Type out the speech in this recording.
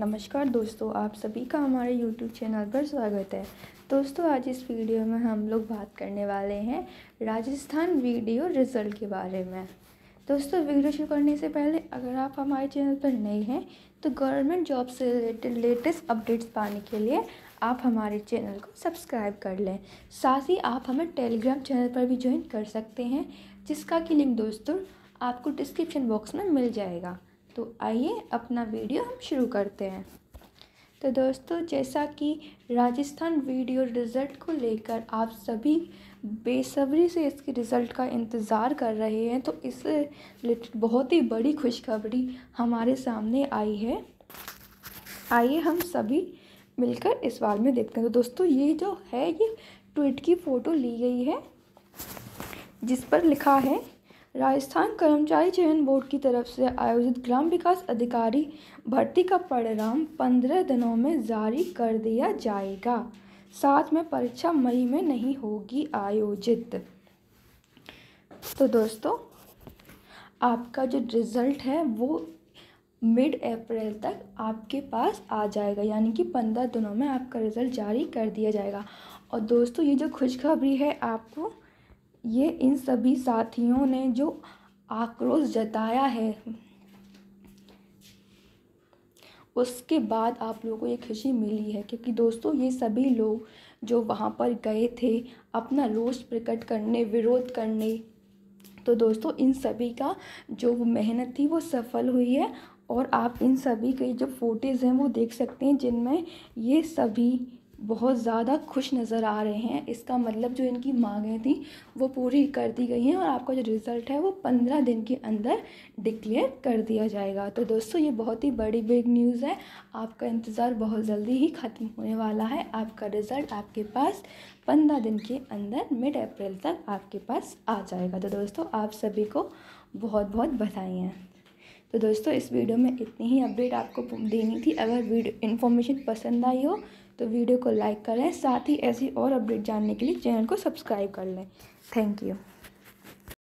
नमस्कार दोस्तों आप सभी का हमारे YouTube चैनल पर स्वागत है दोस्तों आज इस वीडियो में हम लोग बात करने वाले हैं राजस्थान वीडियो रिज़ल्ट के बारे में दोस्तों वीडियो शुरू करने से पहले अगर आप हमारे चैनल पर नए हैं तो गवर्नमेंट जॉब से रिलेटेड लेटेस्ट अपडेट्स पाने के लिए आप हमारे चैनल को सब्सक्राइब कर लें साथ ही आप हमें टेलीग्राम चैनल पर भी ज्वाइन कर सकते हैं जिसका कि लिंक दोस्तों आपको डिस्क्रिप्शन बॉक्स में मिल जाएगा तो आइए अपना वीडियो हम शुरू करते हैं तो दोस्तों जैसा कि राजस्थान वीडियो रिज़ल्ट को लेकर आप सभी बेसब्री से इसके रिज़ल्ट का इंतज़ार कर रहे हैं तो इससे रिलेटेड बहुत ही बड़ी खुशखबरी हमारे सामने आई है आइए हम सभी मिलकर इस बार में देखते हैं तो दोस्तों ये जो है ये ट्वीट की फ़ोटो ली गई है जिस पर लिखा है राजस्थान कर्मचारी चयन बोर्ड की तरफ से आयोजित ग्राम विकास अधिकारी भर्ती का परिणाम पंद्रह दिनों में जारी कर दिया जाएगा साथ में परीक्षा मई में नहीं होगी आयोजित तो दोस्तों आपका जो रिज़ल्ट है वो मिड अप्रैल तक आपके पास आ जाएगा यानी कि पंद्रह दिनों में आपका रिज़ल्ट जारी कर दिया जाएगा और दोस्तों ये जो खुशखबरी है आपको ये इन सभी साथियों ने जो आक्रोश जताया है उसके बाद आप लोगों को ये खुशी मिली है क्योंकि दोस्तों ये सभी लोग जो वहाँ पर गए थे अपना रोष प्रकट करने विरोध करने तो दोस्तों इन सभी का जो मेहनत थी वो सफल हुई है और आप इन सभी के जो फोटेज हैं वो देख सकते हैं जिनमें ये सभी बहुत ज़्यादा खुश नज़र आ रहे हैं इसका मतलब जो इनकी मांगें थी वो पूरी कर दी गई हैं और आपका जो रिज़ल्ट है वो पंद्रह दिन के अंदर डिक्लेयर कर दिया जाएगा तो दोस्तों ये बहुत ही बड़ी बिग न्यूज़ है आपका इंतज़ार बहुत जल्दी ही ख़त्म होने वाला है आपका रिज़ल्ट आपके पास पंद्रह दिन के अंदर मिड अप्रैल तक आपके पास आ जाएगा तो दोस्तों आप सभी को बहुत बहुत बधाई हैं तो दोस्तों इस वीडियो में इतनी ही अपडेट आपको देनी थी अगर वीडियो इन्फॉर्मेशन पसंद आई हो तो वीडियो को लाइक करें साथ ही ऐसी और अपडेट जानने के लिए चैनल को सब्सक्राइब कर लें थैंक यू